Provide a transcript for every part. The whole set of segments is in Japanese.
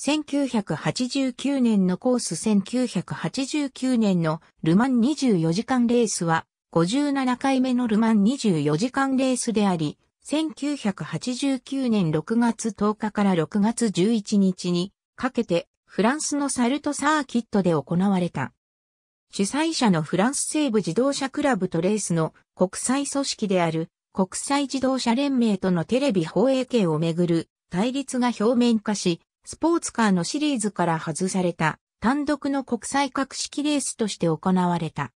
1989年のコース1989年のルマン24時間レースは57回目のルマン24時間レースであり、1989年6月10日から6月11日にかけてフランスのサルトサーキットで行われた。主催者のフランス西部自動車クラブとレースの国際組織である国際自動車連盟とのテレビ放映権をめぐる対立が表面化し、スポーツカーのシリーズから外された単独の国際格式レースとして行われた。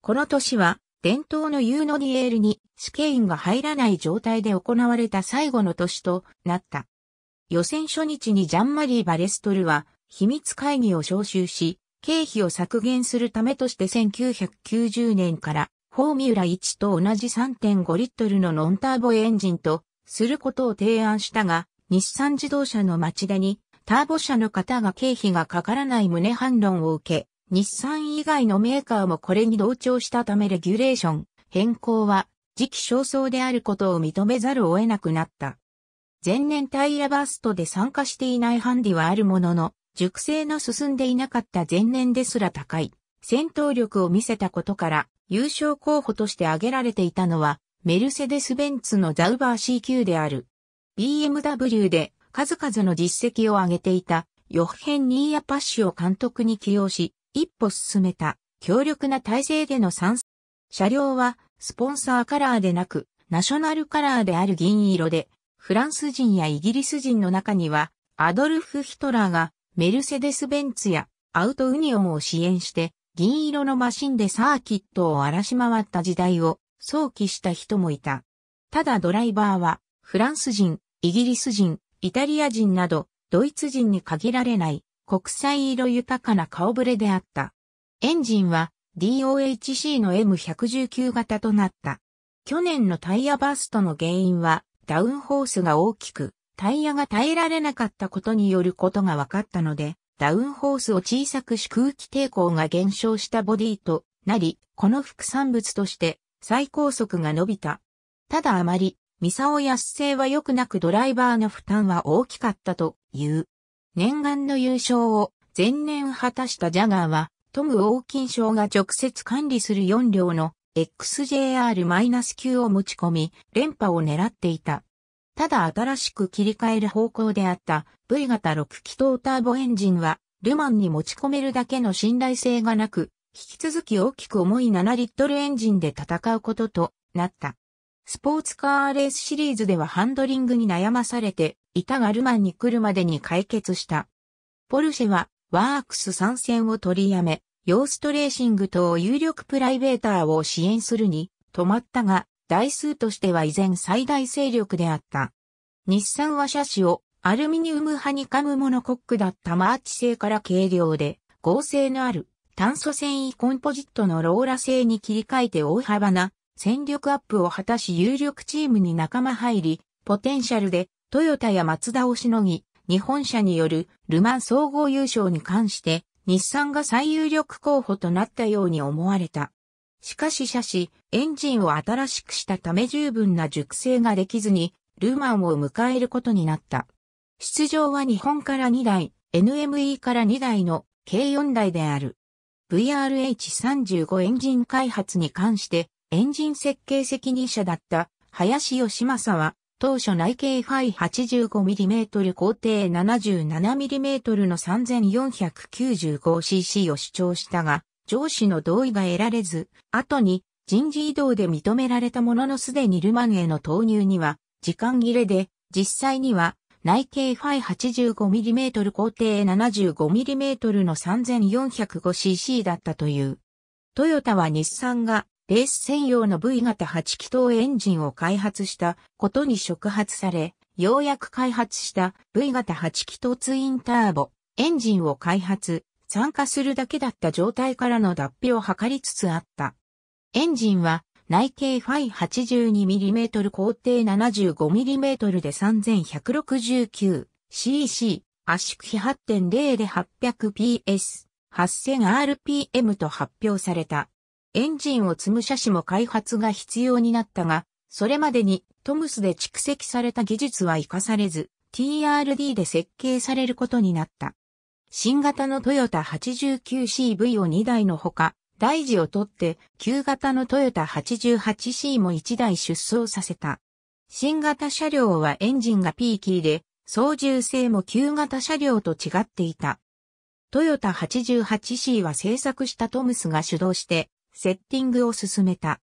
この年は伝統のユーノディエールに試験が入らない状態で行われた最後の年となった。予選初日にジャンマリー・バレストルは秘密会議を招集し、経費を削減するためとして1990年からフォーミュラ1と同じ3.5リットルのノンターボエンジンとすることを提案したが、日産自動車の町田にターボ車の方が経費がかからない旨反論を受け、日産以外のメーカーもこれに同調したためレギュレーション変更は時期尚早であることを認めざるを得なくなった。前年タイヤバーストで参加していないハンディはあるものの、熟成の進んでいなかった前年ですら高い戦闘力を見せたことから優勝候補として挙げられていたのはメルセデス・ベンツのザウバー CQ である。BMW で数々の実績を上げていた、ヨッヘン・ニーヤ・パッシュを監督に起用し、一歩進めた、強力な体制での参車両は、スポンサーカラーでなく、ナショナルカラーである銀色で、フランス人やイギリス人の中には、アドルフ・ヒトラーが、メルセデス・ベンツや、アウト・ウニオンを支援して、銀色のマシンでサーキットを荒らし回った時代を、想起した人もいた。ただドライバーは、フランス人、イギリス人、イタリア人など、ドイツ人に限られない国際色豊かな顔ぶれであった。エンジンは DOHC の M119 型となった。去年のタイヤバーストの原因はダウンホースが大きくタイヤが耐えられなかったことによることが分かったので、ダウンホースを小さくし空気抵抗が減少したボディとなり、この副産物として最高速が伸びた。ただあまりミサオ安性は良くなくドライバーの負担は大きかったという。念願の優勝を前年果たしたジャガーは、トム・オーキン賞が直接管理する4両の XJR-9 を持ち込み、連覇を狙っていた。ただ新しく切り替える方向であった V 型6気筒ターボエンジンは、ルマンに持ち込めるだけの信頼性がなく、引き続き大きく重い7リットルエンジンで戦うこととなった。スポーツカーレースシリーズではハンドリングに悩まされていたがルマンに来るまでに解決した。ポルシェはワークス参戦を取りやめ、ヨーストレーシング等有力プライベーターを支援するに止まったが、台数としては依然最大勢力であった。日産は車種をアルミニウムハニカムモノコックだったマーチ製から軽量で合成のある炭素繊維コンポジットのローラ製に切り替えて大幅な戦力アップを果たし有力チームに仲間入り、ポテンシャルでトヨタやマツダをしのぎ、日本車によるルマン総合優勝に関して日産が最有力候補となったように思われた。しかし車種、エンジンを新しくしたため十分な熟成ができずに、ルマンを迎えることになった。出場は日本から2台、NME から2台の計4台である。VRH35 エンジン開発に関してエンジン設計責任者だった林義正は、当初内径ファイ 85mm 工程 77mm の 3495cc を主張したが、上司の同意が得られず、後に人事異動で認められたもののすでにルマンへの投入には時間切れで、実際には内径ファイ 85mm 工程 75mm の 3405cc だったという。トヨタは日産がレース専用の V 型8気筒エンジンを開発したことに触発され、ようやく開発した V 型8気筒ツインターボエンジンを開発、参加するだけだった状態からの脱皮を図りつつあった。エンジンは内径ファイ 82mm 工程 75mm で 3169cc、圧縮比8.0で 800ps、8000rpm と発表された。エンジンを積む車種も開発が必要になったが、それまでにトムスで蓄積された技術は活かされず、TRD で設計されることになった。新型のトヨタ 89CV を2台のほか、大事を取って旧型のトヨタ 88C も1台出走させた。新型車両はエンジンがピーキーで、操縦性も旧型車両と違っていた。トヨタ 88C は製作したトムスが主導して、セッティングを進めた。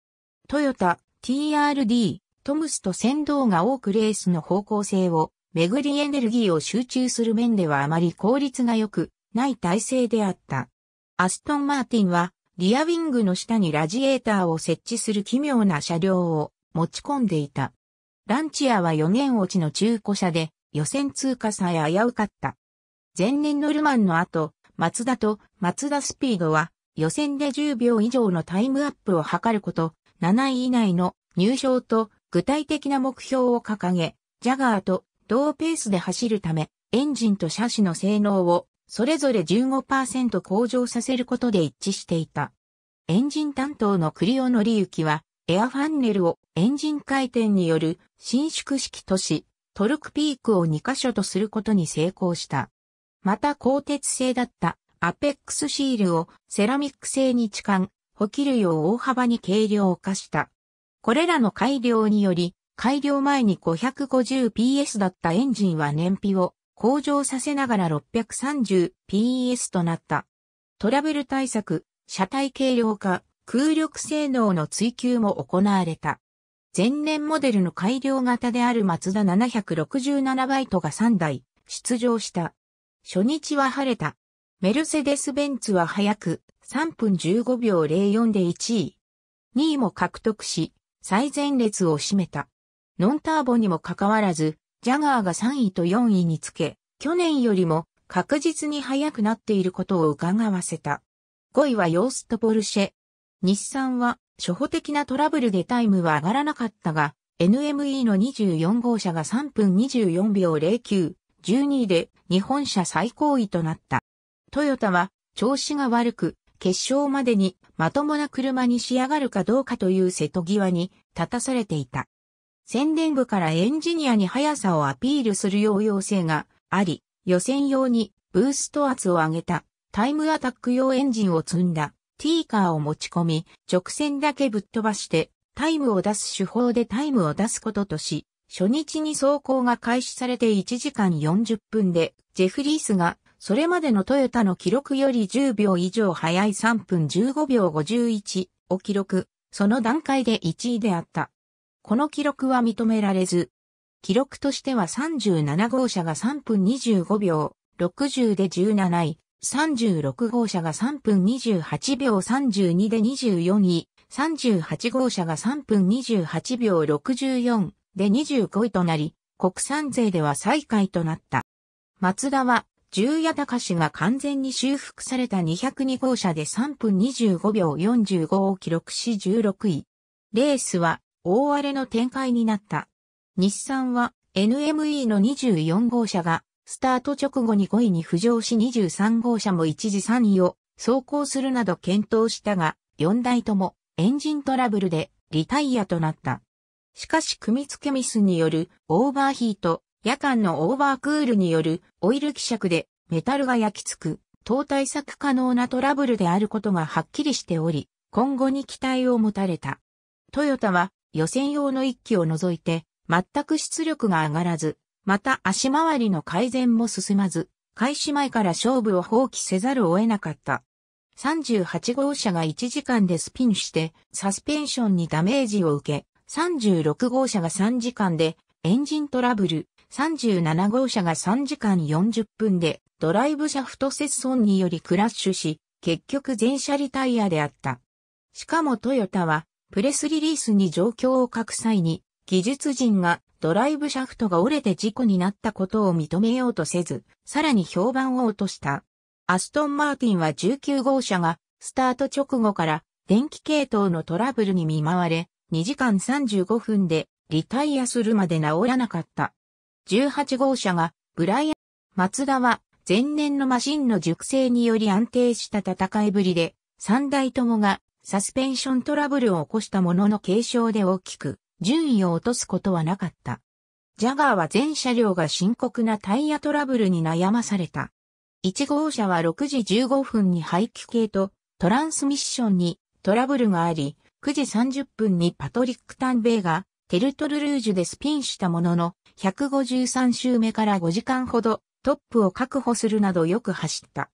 トヨタ、TRD、トムスと先導が多くレースの方向性を、めぐりエネルギーを集中する面ではあまり効率が良くない体制であった。アストン・マーティンは、リアウィングの下にラジエーターを設置する奇妙な車両を持ち込んでいた。ランチアは4年落ちの中古車で予選通過さえ危うかった。前年のルマンの後、マツダとマツダスピードは予選で10秒以上のタイムアップを図ること、7位以内の入賞と具体的な目標を掲げ、ジャガーと同ペースで走るため、エンジンと車種の性能をそれぞれ15%向上させることで一致していた。エンジン担当の栗尾則幸は、エアファンネルをエンジン回転による伸縮式とし、トルクピークを2箇所とすることに成功した。また鋼鉄製だったアペックスシールをセラミック製に置換、補給類を大幅に軽量化した。これらの改良により、改良前に 550PS だったエンジンは燃費を向上させながら 630PS となった。トラブル対策、車体軽量化、空力性能の追求も行われた。前年モデルの改良型であるマツダ767バイトが3台出場した。初日は晴れた。メルセデス・ベンツは早く3分15秒04で1位。2位も獲得し、最前列を占めた。ノンターボにもかかわらず、ジャガーが3位と4位につけ、去年よりも確実に速くなっていることを伺わせた。5位はヨースト・ポルシェ。日産は初歩的なトラブルでタイムは上がらなかったが、NME の24号車が3分24秒09、12位で日本車最高位となった。トヨタは調子が悪く、決勝までにまともな車に仕上がるかどうかという瀬戸際に立たされていた。宣伝部からエンジニアに速さをアピールするよう要請があり、予選用にブースト圧を上げたタイムアタック用エンジンを積んだ T カーを持ち込み、直線だけぶっ飛ばしてタイムを出す手法でタイムを出すこととし、初日に走行が開始されて1時間40分で、ジェフリースがそれまでのトヨタの記録より10秒以上早い3分15秒51を記録、その段階で1位であった。この記録は認められず、記録としては37号車が3分25秒60で17位、36号車が3分28秒32で24位、38号車が3分28秒64で25位となり、国産勢では最下位となった。松田は十谷隆氏が完全に修復された202号車で3分25秒45を記録し16位。レースは大荒れの展開になった。日産は NME の24号車がスタート直後に5位に浮上し23号車も一時3位を走行するなど検討したが、4台ともエンジントラブルでリタイアとなった。しかし組付けミスによるオーバーヒート、夜間のオーバークールによるオイル希釈でメタルが焼き付く、等対策可能なトラブルであることがはっきりしており、今後に期待を持たれた。トヨタは予選用の1機を除いて、全く出力が上がらず、また足回りの改善も進まず、開始前から勝負を放棄せざるを得なかった。38号車が1時間でスピンして、サスペンションにダメージを受け、36号車が3時間でエンジントラブル、37号車が3時間40分でドライブシャフト切損によりクラッシュし、結局全車リタイアであった。しかもトヨタは、プレスリリースに状況を書く際に、技術陣がドライブシャフトが折れて事故になったことを認めようとせず、さらに評判を落とした。アストン・マーティンは19号車が、スタート直後から電気系統のトラブルに見舞われ、2時間35分でリタイアするまで治らなかった。18号車が、ブライアン・マツダは前年のマシンの熟成により安定した戦いぶりで、三台ともがサスペンショントラブルを起こしたものの軽傷で大きく順位を落とすことはなかった。ジャガーは全車両が深刻なタイヤトラブルに悩まされた。1号車は6時15分に排気系とトランスミッションにトラブルがあり、9時30分にパトリック・タンベイがテルトルルージュでスピンしたものの、153周目から5時間ほどトップを確保するなどよく走った。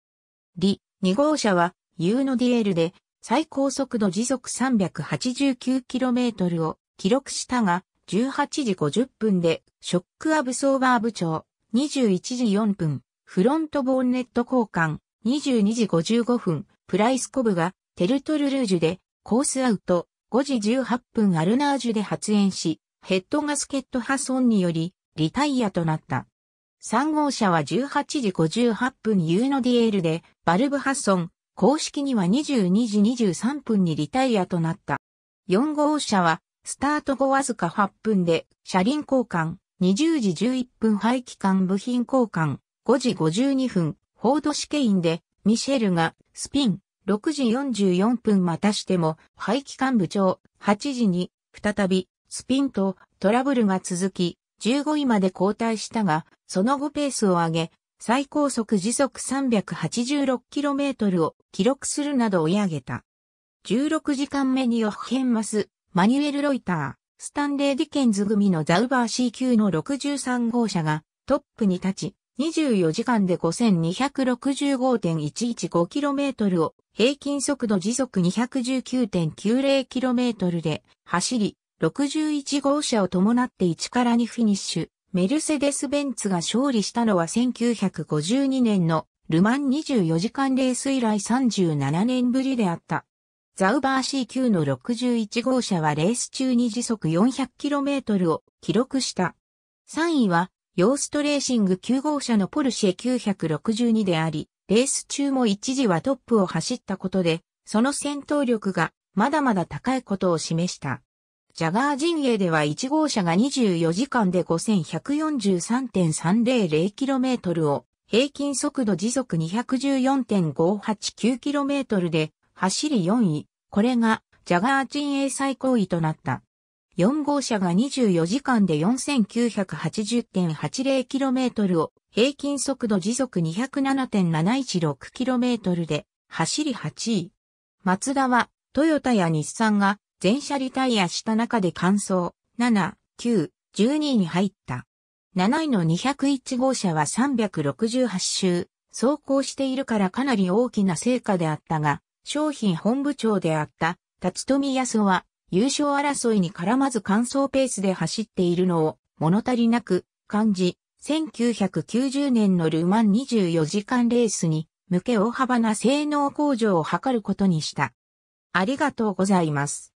リ、2号車は U のディエルで最高速度時速 389km を記録したが、18時50分でショックアブソーバー部長、21時4分、フロントボンネット交換、22時55分、プライスコブがテルトルルージュでコースアウト、5時18分アルナージュで発煙し、ヘッドガスケット破損によりリタイアとなった。3号車は18時58分 U のディエールで、バルブ発損、公式には22時23分にリタイアとなった。4号車は、スタート後わずか8分で、車輪交換、20時11分排気管部品交換、5時52分、フォード試験で、ミシェルが、スピン、6時44分またしても、排気管部長、8時に、再び、スピンとトラブルが続き、15位まで後退したが、その後ペースを上げ、最高速時速 386km を記録するなど追い上げた。16時間目にヨッヘンマス、マニュエル・ロイター、スタンレー・ディケンズ組のザウバー CQ の63号車がトップに立ち、24時間で 5265.115km を平均速度時速 219.90km で走り、61号車を伴って1から2フィニッシュ、メルセデス・ベンツが勝利したのは1952年のルマン24時間レース以来37年ぶりであった。ザウバー C9 の61号車はレース中に時速 400km を記録した。3位は、ヨーストレーシング9号車のポルシェ962であり、レース中も一時はトップを走ったことで、その戦闘力がまだまだ高いことを示した。ジャガー陣営では1号車が24時間で 5143.300km を平均速度時速 214.589km で走り4位。これがジャガー陣営最高位となった。4号車が24時間で 4980.80km を平均速度時速 207.716km で走り8位。マツダはトヨタや日産が全車リタイアした中で完走、7、9、12位に入った。7位の201号車は368周、走行しているからかなり大きな成果であったが、商品本部長であった立富康夫は優勝争いに絡まず乾燥ペースで走っているのを物足りなく感じ、1990年のルマン24時間レースに向け大幅な性能向上を図ることにした。ありがとうございます。